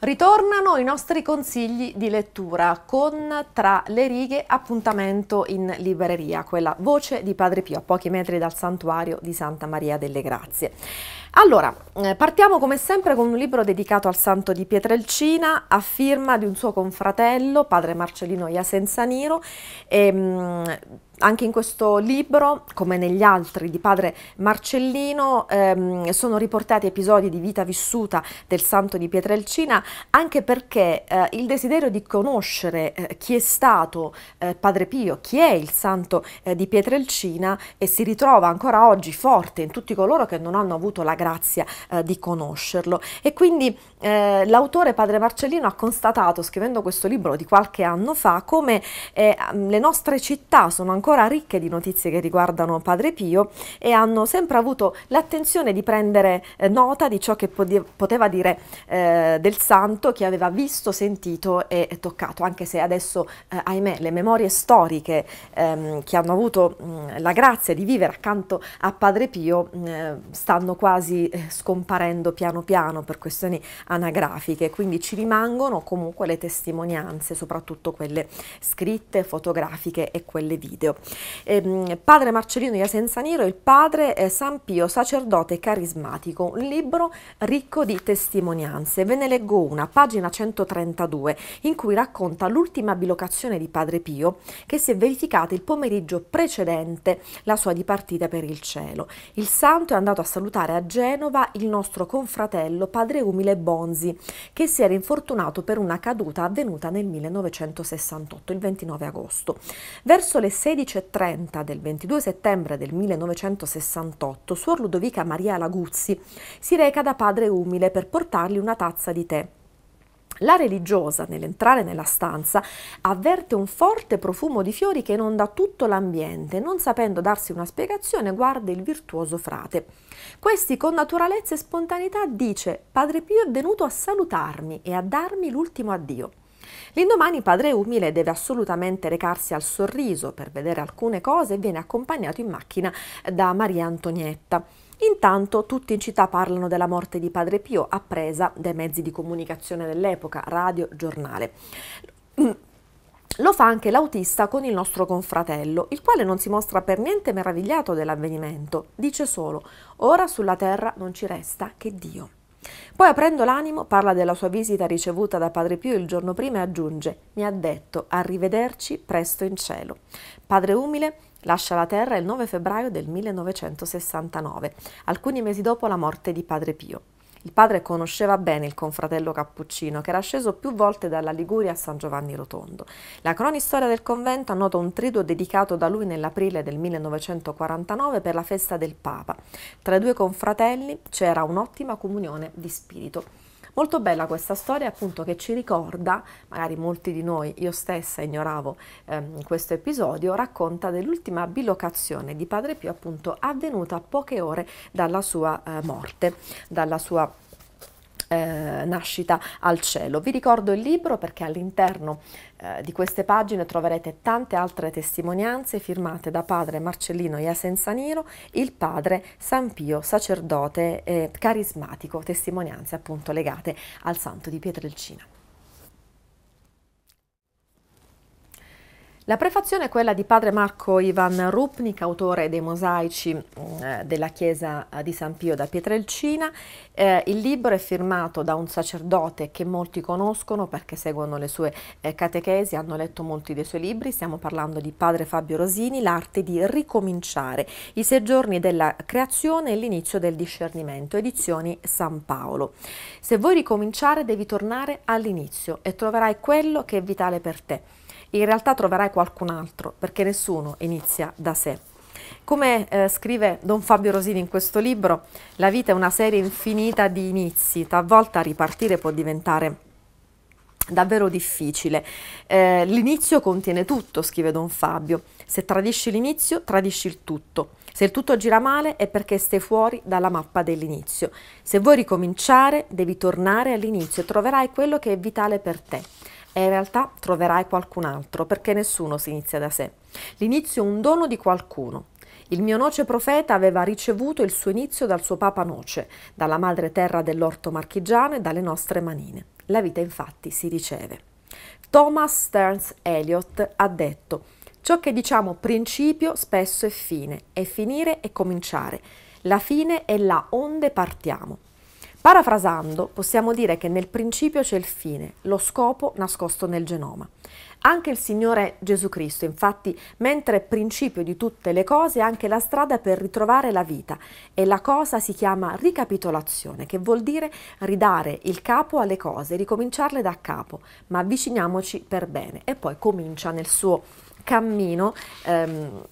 Ritornano i nostri consigli di lettura con tra le righe appuntamento in libreria, quella voce di Padre Pio a pochi metri dal santuario di Santa Maria delle Grazie. Allora, eh, partiamo come sempre con un libro dedicato al santo di Pietrelcina a firma di un suo confratello, padre Marcellino Iasenzaniro. E, mh, mm, anche in questo libro, come negli altri di padre Marcellino, ehm, sono riportati episodi di vita vissuta del santo di Pietrelcina, anche perché eh, il desiderio di conoscere eh, chi è stato eh, padre Pio, chi è il santo eh, di Pietrelcina e si ritrova ancora oggi forte in tutti coloro che non hanno avuto la grazia grazia eh, di conoscerlo. E quindi eh, l'autore Padre Marcellino ha constatato, scrivendo questo libro di qualche anno fa, come eh, le nostre città sono ancora ricche di notizie che riguardano Padre Pio e hanno sempre avuto l'attenzione di prendere eh, nota di ciò che poteva dire eh, del santo che aveva visto, sentito e, toccato, anche se adesso, eh, ahimè, le memorie storiche ehm, che hanno avuto mh, mm, la grazia di vivere accanto a Padre Pio mh, mm, stanno quasi eh, scomparendo piano piano per questioni anagrafiche, quindi ci rimangono comunque le testimonianze, soprattutto quelle scritte, fotografiche e quelle video. Eh, padre Marcellino di Asenzaniro, il padre eh, San Pio, sacerdote carismatico, un libro ricco di testimonianze. Ve ne leggo una, pagina 132, in cui racconta l'ultima bilocazione di padre Pio che si è verificata il pomeriggio precedente la sua dipartita per il cielo. Il santo è andato a salutare a Gesù Genova il nostro confratello padre Umile Bonzi, che si era infortunato per una caduta avvenuta nel 1968, il 29 agosto. Verso le 16.30 del 22 settembre del 1968, suor Ludovica Maria Laguzzi si reca da padre Umile per portargli una tazza di tè la religiosa, nell'entrare nella stanza, avverte un forte profumo di fiori che inonda tutto l'ambiente, non sapendo darsi una spiegazione, guarda il virtuoso frate. Questi con naturalezza e spontaneità dice: Padre Pio è venuto a salutarmi e a darmi l'ultimo addio. L'indomani padre Umile deve assolutamente recarsi al sorriso per vedere alcune cose e viene accompagnato in macchina da Maria Antonietta. Intanto tutti in città parlano della morte di Padre Pio, appresa dai mezzi di comunicazione dell'epoca, radio, giornale. Lo fa anche l'autista con il nostro confratello, il quale non si mostra per niente meravigliato dell'avvenimento. Dice solo, ora sulla terra non ci resta che Dio. Poi aprendo l'animo parla della sua visita ricevuta da Padre Pio il giorno prima e aggiunge mi ha detto arrivederci presto in cielo. Padre Umile lascia la terra il 9 febbraio del 1969, alcuni mesi dopo la morte di Padre Pio. Il padre conosceva bene il confratello Cappuccino, che era sceso più volte dalla Liguria a San Giovanni Rotondo. La cronistoria del convento annota un triduo dedicato da lui nell'aprile del 1949 per la festa del Papa. Tra i due confratelli c'era un'ottima comunione di spirito. Molto bella questa storia appunto che ci ricorda, magari molti di noi, io stessa ignoravo ehm, questo episodio, racconta dell'ultima bilocazione di Padre Pio appunto avvenuta poche ore dalla sua eh, morte, dalla sua morte eh, nascita al cielo. Vi ricordo il libro perché all'interno eh, di queste pagine troverete tante altre testimonianze firmate da padre Marcellino Iasenzaniro, il padre San Pio, sacerdote eh, carismatico, testimonianze appunto legate al santo di Pietrelcina. La prefazione è quella di padre Marco Ivan Rupnik, autore dei mosaici mm, eh, della chiesa di San Pio da Pietrelcina. Eh, il libro è firmato da un sacerdote che molti conoscono perché seguono le sue eh, catechesi, hanno letto molti dei suoi libri. Stiamo parlando di padre Fabio Rosini, L'arte di ricominciare, i sei giorni della creazione e l'inizio del discernimento, edizioni San Paolo. Se vuoi ricominciare devi tornare all'inizio e troverai quello che è vitale per te in realtà troverai qualcun altro perché nessuno inizia da sé. Come eh, scrive Don Fabio Rosini in questo libro, la vita è una serie infinita di inizi, talvolta ripartire può diventare davvero difficile. Eh, l'inizio contiene tutto, scrive Don Fabio. Se tradisci l'inizio, tradisci il tutto. Se il tutto gira male è perché stai fuori dalla mappa dell'inizio. Se vuoi ricominciare, devi tornare all'inizio e troverai quello che è vitale per te e in realtà troverai qualcun altro perché nessuno si inizia da sé. L'inizio è un dono di qualcuno. Il mio noce profeta aveva ricevuto il suo inizio dal suo papa noce, dalla madre terra dell'orto marchigiano e dalle nostre manine. La vita infatti si riceve. Thomas Stearns Eliot ha detto Ciò che diciamo principio spesso è fine, è finire e cominciare. La fine è là onde partiamo. Parafrasando, possiamo dire che nel principio c'è il fine, lo scopo nascosto nel genoma. Anche il Signore Gesù Cristo, infatti, mentre è principio di tutte le cose, è anche la strada per ritrovare la vita e la cosa si chiama ricapitolazione, che vuol dire ridare il capo alle cose, ricominciarle da capo, ma avviciniamoci per bene e poi comincia nel suo cammino. Ehm,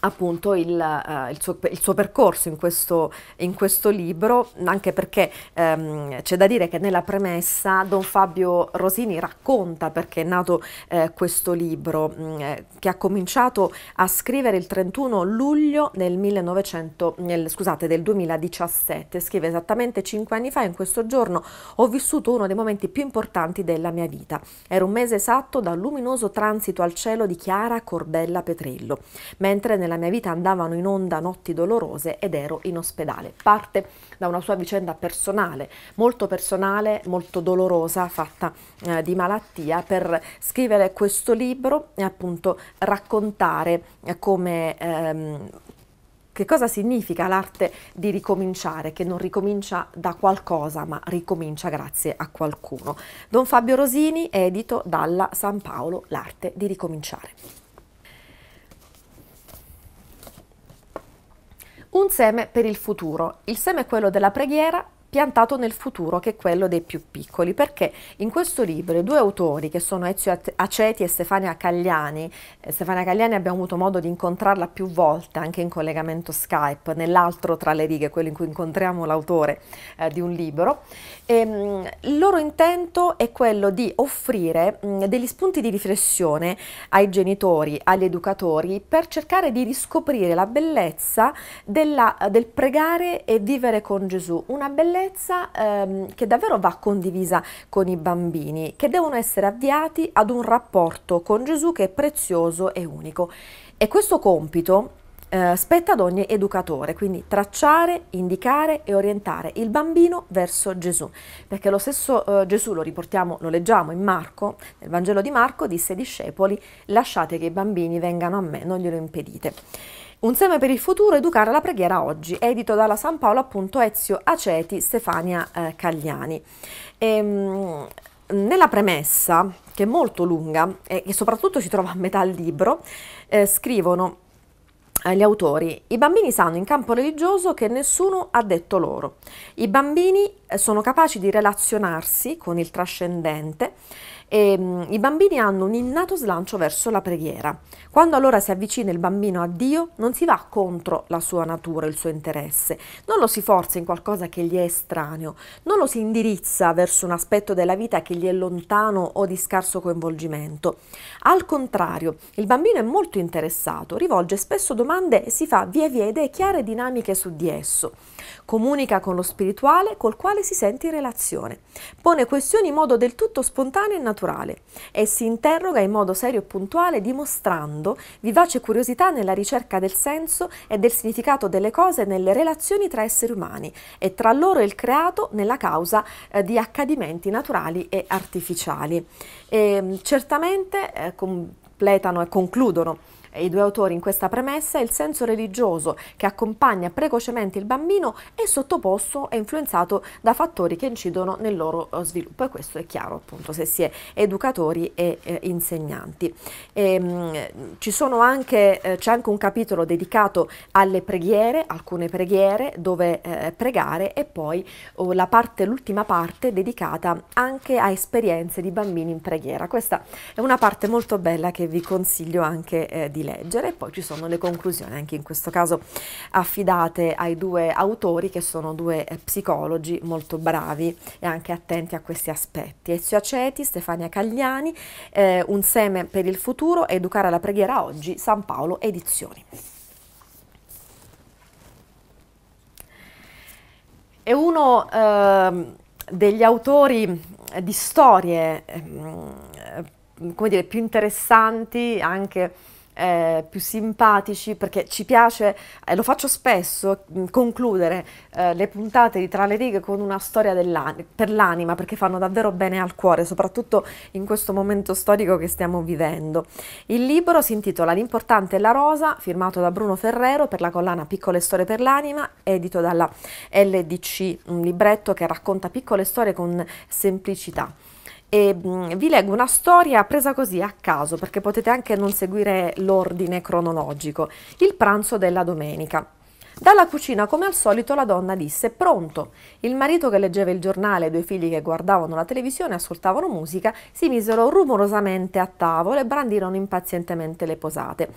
appunto il, uh, il, suo, il, suo, percorso in questo, in questo libro, anche perché um, c'è da dire che nella premessa Don Fabio Rosini racconta perché è nato uh, questo libro, mh, mm, eh, che ha cominciato a scrivere il 31 luglio del, 1900, nel, scusate, del 2017, scrive esattamente cinque anni fa, in questo giorno ho vissuto uno dei momenti più importanti della mia vita, era un mese esatto dal luminoso transito al cielo di Chiara Corbella Petrello, mentre nel nella mia vita andavano in onda notti dolorose ed ero in ospedale. Parte da una sua vicenda personale, molto personale, molto dolorosa, fatta eh, di malattia, per scrivere questo libro e appunto raccontare eh, come... Ehm, che cosa significa l'arte di ricominciare, che non ricomincia da qualcosa, ma ricomincia grazie a qualcuno. Don Fabio Rosini, edito dalla San Paolo, l'arte di ricominciare. Un seme per il futuro. Il seme è quello della preghiera piantato nel futuro che è quello dei più piccoli, perché in questo libro i due autori, che sono Ezio Aceti e Stefania Cagliani, eh, Stefania Cagliani abbiamo avuto modo di incontrarla più volte anche in collegamento Skype, nell'altro tra le righe, quello in cui incontriamo l'autore eh, di un libro, e, ehm, mh, il loro intento è quello di offrire mh, degli spunti di riflessione ai genitori, agli educatori, per cercare di riscoprire la bellezza della, del pregare e vivere con Gesù, una bellezza consapevolezza ehm, che davvero va condivisa con i bambini, che devono essere avviati ad un rapporto con Gesù che è prezioso e unico. E questo compito Uh, spetta ad ogni educatore, quindi tracciare, indicare e orientare il bambino verso Gesù, perché lo stesso uh, Gesù lo riportiamo, lo leggiamo in Marco, nel Vangelo di Marco disse ai discepoli lasciate che i bambini vengano a me, non glielo impedite. Un seme per il futuro, educare alla preghiera oggi, edito dalla San Paolo appunto Ezio Aceti, Stefania eh, Cagliani. E, ehm, nella premessa, che è molto lunga e che soprattutto si trova a metà libro, eh, scrivono eh, gli autori, i bambini sanno in campo religioso che nessuno ha detto loro. I bambini eh, sono capaci di relazionarsi con il trascendente e um, i bambini hanno un innato slancio verso la preghiera. Quando allora si avvicina il bambino a Dio non si va contro la sua natura, il suo interesse, non lo si forza in qualcosa che gli è estraneo, non lo si indirizza verso un aspetto della vita che gli è lontano o di scarso coinvolgimento. Al contrario, il bambino è molto interessato, rivolge spesso domande e si fa via via idee chiare e dinamiche su di esso. Comunica con lo spirituale col quale quale si sente in relazione. Pone questioni in modo del tutto spontaneo e naturale e si interroga in modo serio e puntuale dimostrando vivace curiosità nella ricerca del senso e del significato delle cose nelle relazioni tra esseri umani e tra loro e il creato nella causa eh, di accadimenti naturali e artificiali. E, ehm, certamente eh, completano e concludono i due autori in questa premessa, il senso religioso che accompagna precocemente il bambino è sottoposto e influenzato da fattori che incidono nel loro eh, sviluppo e questo è chiaro appunto se si è educatori e eh, insegnanti. E, ehm, mh, ci sono anche, eh, c'è anche un capitolo dedicato alle preghiere, alcune preghiere dove eh, pregare e poi oh, la parte, l'ultima parte dedicata anche a esperienze di bambini in preghiera. Questa è una parte molto bella che vi consiglio anche eh, di di leggere e poi ci sono le conclusioni, anche in questo caso affidate ai due autori che sono due eh, psicologi molto bravi e anche attenti a questi aspetti. Ezio Aceti, Stefania Cagliani, eh, Un seme per il futuro, Educare alla preghiera oggi, San Paolo Edizioni. È uno eh, degli autori eh, di storie ehm, eh, come dire, più interessanti anche eh, più simpatici, perché ci piace, e lo faccio spesso, mm, concludere eh, le puntate di Tra le righe con una storia per l'anima, perché fanno davvero bene al cuore, soprattutto in questo momento storico che stiamo vivendo. Il libro si intitola L'importante è la rosa, firmato da Bruno Ferrero per la collana Piccole storie per l'anima, edito dalla LDC, un libretto che racconta piccole storie con semplicità e mm, vi leggo una storia presa così a caso perché potete anche non seguire l'ordine cronologico. Il pranzo della domenica. Dalla cucina, come al solito, la donna disse pronto. Il marito che leggeva il giornale e i due figli che guardavano la televisione e ascoltavano musica si misero rumorosamente a tavola e brandirono impazientemente le posate.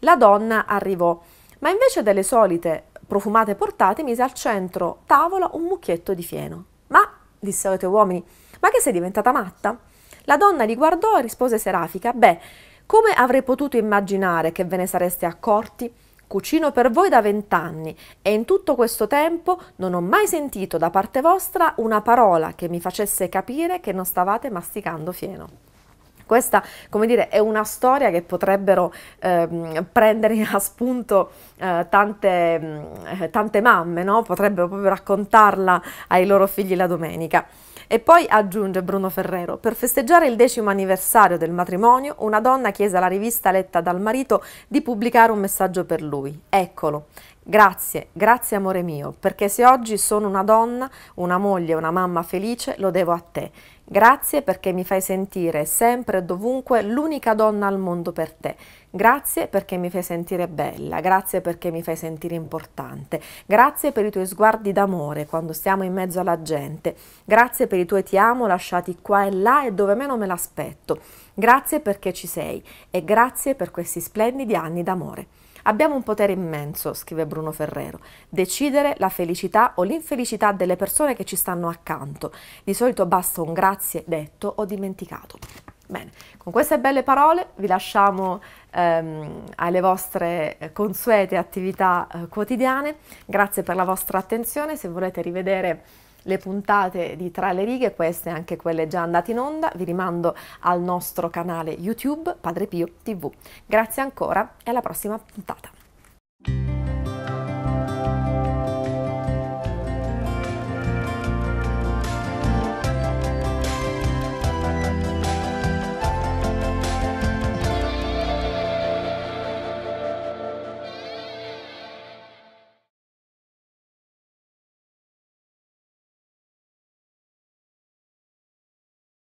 La donna arrivò, ma invece delle solite profumate portate mise al centro tavola un mucchietto di fieno. Ma, disse i tuoi uomini, ma che sei diventata matta? La donna li guardò e rispose serafica, beh, come avrei potuto immaginare che ve ne sareste accorti? Cucino per voi da vent'anni e in tutto questo tempo non ho mai sentito da parte vostra una parola che mi facesse capire che non stavate masticando fieno. Questa, come dire, è una storia che potrebbero eh, prendere a spunto eh, tante, mm, eh, tante, mamme, no? potrebbero proprio raccontarla ai loro figli la domenica. E poi aggiunge Bruno Ferrero, per festeggiare il decimo anniversario del matrimonio, una donna chiese alla rivista letta dal marito di pubblicare un messaggio per lui. Eccolo. Grazie, grazie amore mio, perché se oggi sono una donna, una moglie, una mamma felice, lo devo a te. Grazie perché mi fai sentire sempre e dovunque l'unica donna al mondo per te. Grazie perché mi fai sentire bella, grazie perché mi fai sentire importante, grazie per i tuoi sguardi d'amore quando stiamo in mezzo alla gente, grazie per i tuoi ti amo lasciati qua e là e dove meno me l'aspetto, grazie perché ci sei e grazie per questi splendidi anni d'amore. Abbiamo un potere immenso, scrive Bruno Ferrero, decidere la felicità o l'infelicità delle persone che ci stanno accanto. Di solito basta un grazie detto o dimenticato. Bene, con queste belle parole vi lasciamo ehm, alle vostre eh, consuete attività eh, quotidiane. Grazie per la vostra attenzione. Se volete rivedere le puntate di Tra le righe, queste anche quelle già andate in onda, vi rimando al nostro canale YouTube Padre Pio TV. Grazie ancora e alla prossima puntata.